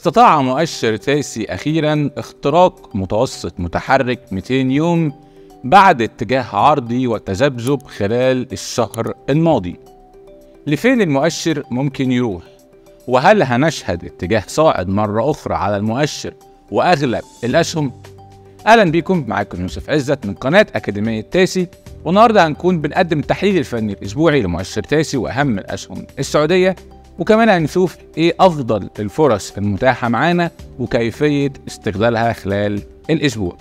استطاع مؤشر تاسي أخيرا اختراق متوسط متحرك 200 يوم بعد اتجاه عرضي وتذبذب خلال الشهر الماضي لفين المؤشر ممكن يروح وهل هنشهد اتجاه صاعد مرة أخرى على المؤشر وأغلب الأسهم أهلا بيكم معاكم يوسف عزت من قناة أكاديمية تاسي والنهاردة هنكون بنقدم التحليل الفني الأسبوعي لمؤشر تاسي وأهم الأسهم السعودية وكمان هنشوف يعني ايه افضل الفرص المتاحه معانا وكيفيه استغلالها خلال الاسبوع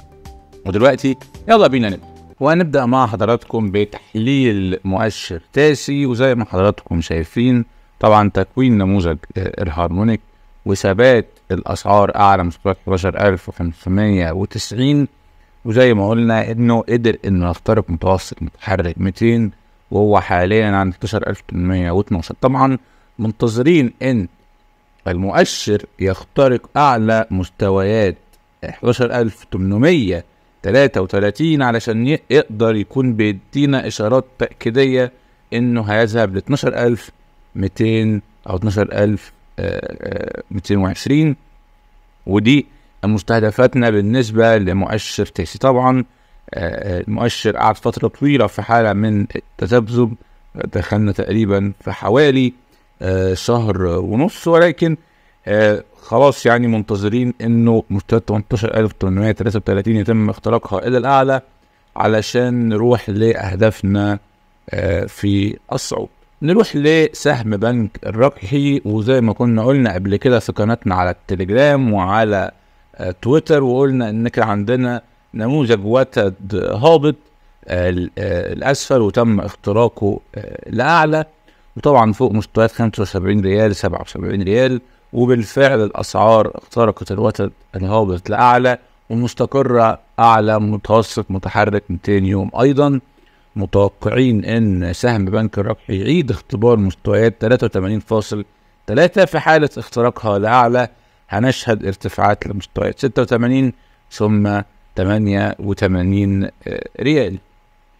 ودلوقتي يلا بينا نبدا وهنبدا مع حضراتكم بتحليل مؤشر تاسي وزي ما حضراتكم شايفين طبعا تكوين نموذج آه، الهارمونيك وثبات الاسعار اعلى من 11590 وزي ما قلنا انه قدر انه يخترق متوسط متحرك 200 وهو حاليا عند 11812 طبعا منتظرين ان المؤشر يخترق اعلى مستويات 11833 علشان يقدر يكون بيدينا اشارات تاكيديه انه هيذهب ل 12200 او 12220 آه، آه، ودي مستهدفاتنا بالنسبه لمؤشر تيسي طبعا آه، المؤشر قعد فتره طويله في حاله من التذبذب دخلنا تقريبا في حوالي آه، شهر ونص ولكن آه، خلاص يعني منتظرين انه مرتبات 18833 يتم اختراقها الى الاعلى علشان نروح لاهدافنا آه، في الصعود نروح لسهم بنك الرقحي وزي ما كنا قلنا قبل كده في قناتنا على التليجرام وعلى تويتر وقلنا ان كان عندنا نموذج وتد هابط الاسفل وتم اختراقه لاعلى وطبعا فوق مستويات 75 ريال 77 ريال وبالفعل الأسعار اخترقت الوتد الهابط يعني لأعلى ومستقرة أعلى متوسط متحرك 200 يوم أيضا متوقعين أن سهم بنك الربح يعيد اختبار مستويات 83.3 في حالة اختراقها لأعلى هنشهد ارتفاعات لمستويات 86 ثم 88 آه، ريال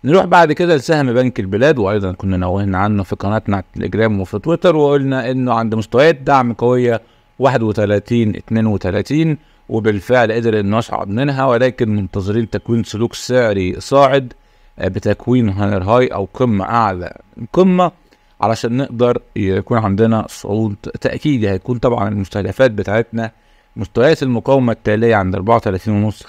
نروح بعد كده لسهم بنك البلاد وايضا كنا نوهنا عنه في قناتنا على التليجرام وفي تويتر وقلنا انه عند مستويات دعم قويه 31 32 وبالفعل قدر انه يصعد منها ولكن منتظرين تكوين سلوك سعري صاعد آه، بتكوين هانر هاي او قمه اعلى قمه علشان نقدر يكون عندنا صعود تاكيدي يعني هيكون طبعا المستهدفات بتاعتنا مستويات المقاومه التاليه عند 34 ونص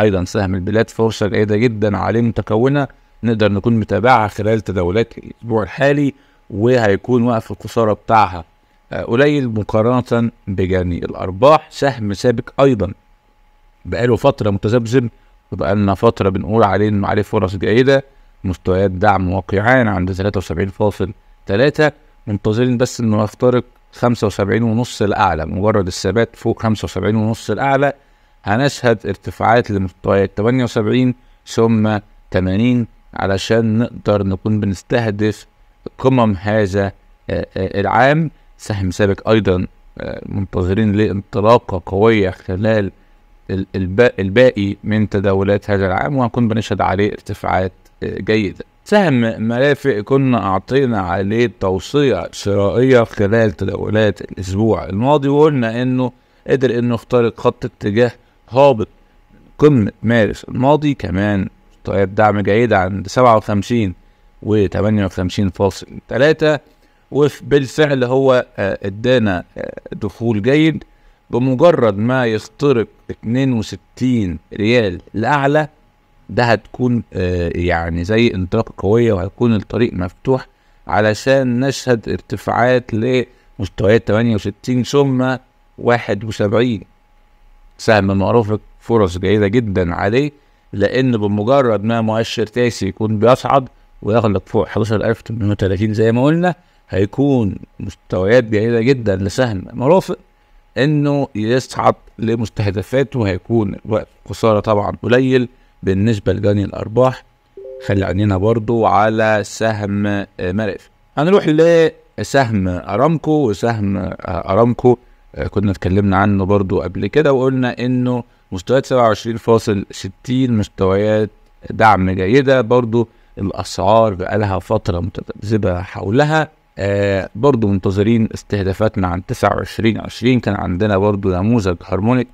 ايضا سهم البلاد فرصه جيده جدا عليه متكونه نقدر نكون متابعها خلال تداولات الاسبوع الحالي وهيكون وقف الخساره بتاعها آه، قليل مقارنه بجني الارباح سهم سابق ايضا بقاله فتره متذبذب وبقالنا فتره بنقول عليه انه عليه فرص جيده مستويات دعم واقعان عند 73.3 منتظرين بس انه يخترق 75.5 الاعلى مجرد الثبات فوق 75.5 الاعلى هنشهد ارتفاعات لمستويات 78 ثم 80 علشان نقدر نكون بنستهدف قمم هذا آه، آه، العام سهم سابق ايضا آه، منتظرين لانطلاقه قويه خلال الباقي من تداولات هذا العام وهنكون بنشهد عليه ارتفاعات جيده سهم مرافق كنا أعطينا عليه توصية شرائية خلال تداولات الأسبوع الماضي وقلنا إنه قدر إنه يخترق خط اتجاه هابط قمة مارس الماضي كمان مستويات طيب دعم جيدة عند سبعة وخمسين وتمانية وخمسين فاصل تلاتة وبالفعل هو آه، ادانا آه، دخول جيد بمجرد ما يخترق 62 ريال لأعلى ده هتكون آه، يعني زي انطلاقة قوية وهتكون الطريق مفتوح علشان نشهد ارتفاعات لمستويات 68 ثم 71 سهم معروف فرص جيدة جدا عليه لأن بمجرد ما مؤشر تاسي يكون بيصعد ويغلق فوق 11830 زي ما قلنا هيكون مستويات جيدة جدا لسهم مرافق انه يصعد لمستهدفاته وهيكون وقت خسارة طبعا قليل بالنسبة لجني الأرباح خلي عينينا برضو على سهم مرافق هنروح لسهم ارامكو وسهم ارامكو آه، كنا اتكلمنا عنه برضو قبل كده وقلنا انه مستويات 27.60 مستويات دعم جيده برضو الاسعار بقالها فتره متذبذبه حولها آه برضو منتظرين استهدافاتنا عن 29 20 كان عندنا برضو نموذج هارمونيك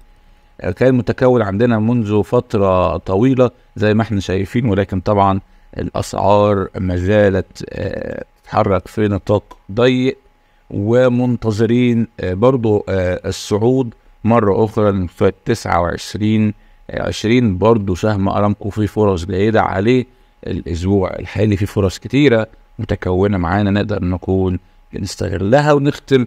آه كان متكون عندنا منذ فترة طويلة زي ما احنا شايفين ولكن طبعا الأسعار ما زالت آه تتحرك في نطاق ضيق ومنتظرين آه، برضو آه، الصعود مرة أخرى في 29 20 آه، برضو سهم أرامكو فيه فرص جيدة عليه الأسبوع الحالي فيه فرص كتيرة متكونة معانا نقدر نكون نستغلها ونختم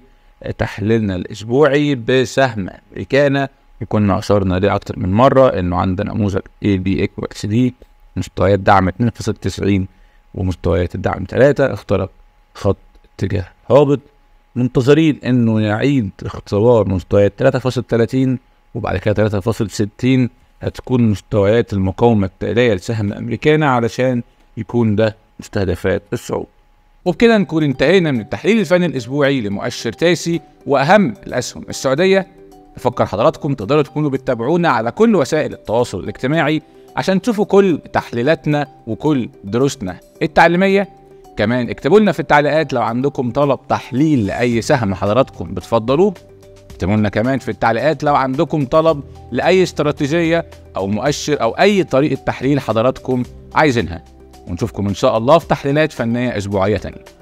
تحليلنا الأسبوعي بسهم أمريكانا كنا أشرنا ليه أكتر من مرة إنه عندنا نموذج اي بي إكس دي مستويات دعم 2.90 ومستويات الدعم 3 اخترق خط اتجاه هابط منتظرين انه يعيد اختبار مستويات 3.30 وبعد كده 3.60 هتكون مستويات المقاومة التالية لسهم الأمريكان علشان يكون ده مستهدفات الصعود وبكده نكون انتهينا من التحليل الفني الأسبوعي لمؤشر تاسي وأهم الأسهم السعودية أفكر حضراتكم تقدروا تكونوا بتتابعونا على كل وسائل التواصل الاجتماعي عشان تشوفوا كل تحليلاتنا وكل دروسنا التعليمية كمان اكتبوا لنا في التعليقات لو عندكم طلب تحليل لاي سهم حضراتكم بتفضلوه اكتبوا لنا كمان في التعليقات لو عندكم طلب لاي استراتيجيه او مؤشر او اي طريقه تحليل حضراتكم عايزينها ونشوفكم ان شاء الله في تحليلات فنيه اسبوعيه تانيه